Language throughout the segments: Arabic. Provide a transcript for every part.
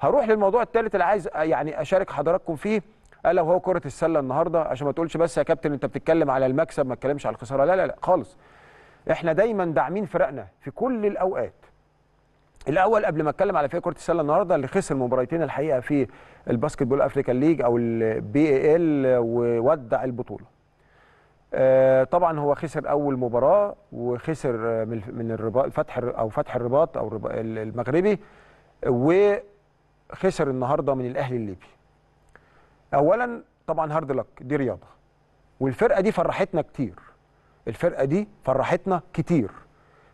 هروح للموضوع الثالث اللي عايز يعني اشارك حضراتكم فيه الا وهو كره السله النهارده عشان ما تقولش بس يا كابتن انت بتتكلم على المكسب ما تتكلمش على الخساره لا لا لا خالص احنا دايما داعمين فرقنا في كل الاوقات الاول قبل ما اتكلم على فريق كره السله النهارده اللي خسر مباراتين الحقيقه في الباسكت بول افريكان ليج او البي اي ال وودع البطوله آه، طبعا هو خسر اول مباراه وخسر من الرباط فتح او فتح الرباط او المغربي و خسر النهارده من الاهلي الليبي اولا طبعا هارد لك دي رياضه والفرقه دي فرحتنا كتير الفرقه دي فرحتنا كتير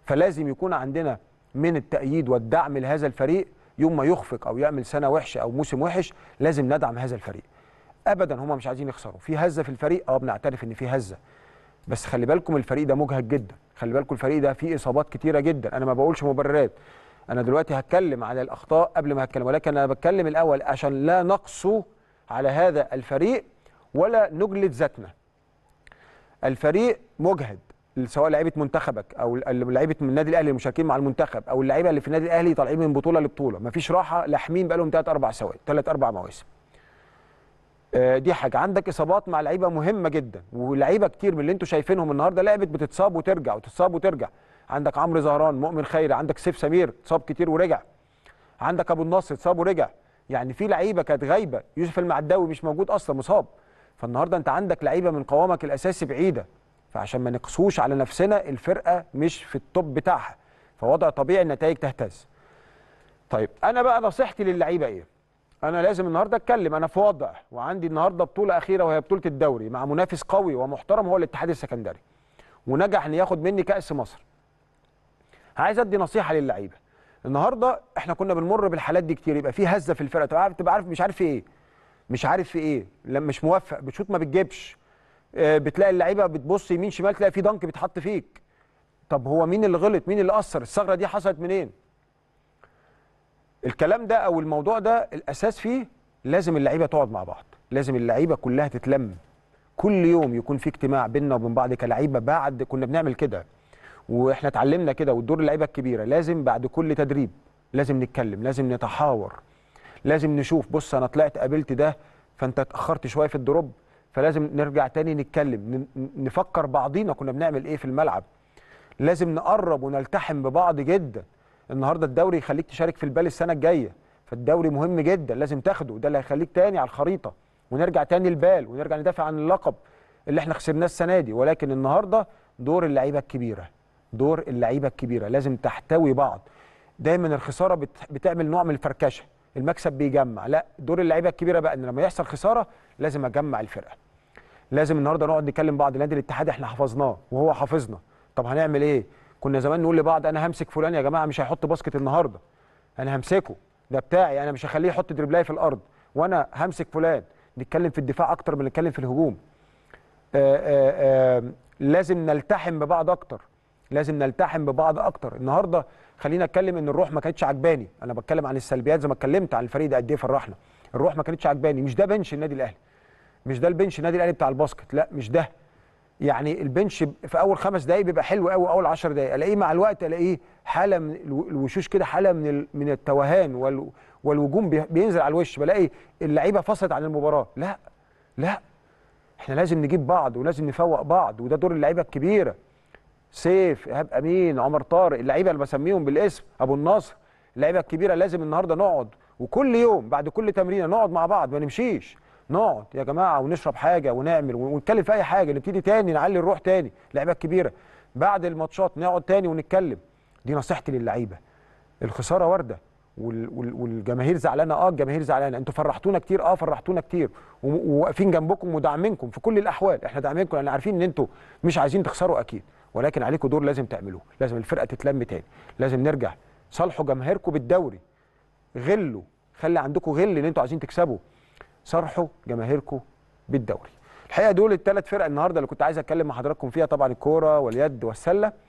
فلازم يكون عندنا من التأييد والدعم لهذا الفريق يوم ما يخفق أو يعمل سنة وحشة أو موسم وحش لازم ندعم هذا الفريق أبدا هم مش عايزين يخسروا في هزة في الفريق أه بنعترف إن في هزة بس خلي بالكم الفريق ده مجهد جدا خلي بالكم الفريق ده فيه إصابات كتيرة جدا أنا ما بقولش مبررات انا دلوقتي هتكلم على الاخطاء قبل ما هتكلم ولكن انا بتكلم الاول عشان لا نقسو على هذا الفريق ولا نجلد ذاتنا الفريق مجهد سواء لعيبه منتخبك او لعيبه من النادي الاهلي المشاركين مع المنتخب او اللعيبه اللي في النادي الاهلي طالعين من بطوله لبطوله مفيش راحه لاحمين بقالهم ثلاث اربع سواد ثلاث اربع مواسم آه، دي حاجه عندك اصابات مع لعيبه مهمه جدا ولعيبه كتير من اللي انتوا شايفينهم النهارده لعبت بتتصاب وترجع وتتصاب وترجع عندك عمرو زهران مؤمن خيري عندك سيف سمير اتصاب كتير ورجع عندك ابو النصر اتصاب ورجع يعني في لعيبه كانت غايبه يوسف المعداوي مش موجود اصلا مصاب فالنهارده انت عندك لعيبه من قوامك الاساسي بعيده فعشان ما نقسوش على نفسنا الفرقه مش في التوب بتاعها فوضع طبيعي النتائج تهتز طيب انا بقى نصيحتي للعيبه ايه انا لازم النهارده اتكلم انا في وضع وعندي النهارده بطوله اخيره وهي بطوله الدوري مع منافس قوي ومحترم هو الاتحاد السكندري ونجح ان ياخد مني كاس مصر عايز ادي نصيحه للعيبه النهارده احنا كنا بنمر بالحالات دي كتير يبقى في هزه في الفرقه تبقى عارف, تبقى عارف مش عارف في ايه مش عارف في ايه لما مش موفق بتشوط ما بتجيبش آه، بتلاقي اللعيبه بتبص يمين شمال تلاقي في دنك بيتحط فيك طب هو مين اللي غلط مين اللي قصر الثغره دي حصلت منين الكلام ده او الموضوع ده الاساس فيه لازم اللعيبه تقعد مع بعض لازم اللعيبه كلها تتلم كل يوم يكون في اجتماع بيننا وبين بعض كلعيبه بعد كنا بنعمل كده واحنا اتعلمنا كده والدور اللعيبه الكبيره لازم بعد كل تدريب لازم نتكلم لازم نتحاور لازم نشوف بص انا طلعت قابلت ده فانت اتاخرت شويه في الدروب فلازم نرجع تاني نتكلم نفكر بعضينا كنا بنعمل ايه في الملعب لازم نقرب ونلتحم ببعض جدا النهارده الدوري يخليك تشارك في البال السنه الجايه فالدوري مهم جدا لازم تاخده ده اللي هيخليك تاني على الخريطه ونرجع تاني البال ونرجع ندافع عن اللقب اللي احنا خسرناه السنه دي ولكن النهارده دور اللعيبه الكبيره دور اللعيبه الكبيره لازم تحتوي بعض دايما الخساره بتعمل نوع من الفركشه المكسب بيجمع لا دور اللعيبه الكبيره بقى ان لما يحصل خساره لازم اجمع الفرقه لازم النهارده نقعد نتكلم بعض نادي الاتحاد احنا حفظناه وهو حافظنا طب هنعمل ايه كنا زمان نقول لبعض انا همسك فلان يا جماعه مش هيحط باسكت النهارده انا همسكه ده بتاعي انا مش هخليه يحط دربلاي في الارض وانا همسك فلان نتكلم في الدفاع اكتر من نتكلم في الهجوم آآ آه، آآ آه، آه، لازم نلتحم ببعض اكتر لازم نلتحم ببعض اكتر النهارده خلينا اتكلم ان الروح ما كانتش عجباني انا بتكلم عن السلبيات زي ما اتكلمت عن الفريق ده قد ايه فرحنا الروح ما كانتش عجباني مش ده بنش النادي الاهلي مش ده البنش النادي الاهلي بتاع الباسكت لا مش ده يعني البنش في اول خمس دقائق بيبقى حلو قوي اول 10 دقائق الاقيه مع الوقت الاقيه حاله من الوشوش كده حاله من من التوهان والوجوم بينزل على الوش بلاقي اللعيبه فصلت عن المباراه لا لا احنا لازم نجيب بعض ولازم نفوق بعض وده دور اللعيبه الكبيره سيف ايهاب امين عمر طارق اللعيبه اللي بسميهم بالاسم ابو النصر اللعيبه الكبيره لازم النهارده نقعد وكل يوم بعد كل تمرين نقعد مع بعض ما نمشيش نقعد يا جماعه ونشرب حاجه ونعمل ونتكلم في اي حاجه نبتدي تاني نعلي الروح تاني اللعيبه الكبيره بعد الماتشات نقعد تاني ونتكلم دي نصيحتي للعيبه الخساره وارده والجماهير زعلانه اه الجماهير زعلانه انتوا فرحتونا كتير اه فرحتونا كتير وواقفين جنبكم وداعمينكم في كل الاحوال احنا داعمينكم لان يعني عارفين ان انتوا مش عايزين تخسروا اكيد ولكن عليكم دور لازم تعملوه لازم الفرقه تتلم تاني لازم نرجع صالحوا جماهيركم بالدوري غلوا خلي عندكم غل ان انتوا عايزين تكسبوا صرحوا جماهيركم بالدوري الحقيقه دول الثلاث فرق النهارده اللي كنت عايز اتكلم مع حضراتكم فيها طبعا الكوره واليد والسله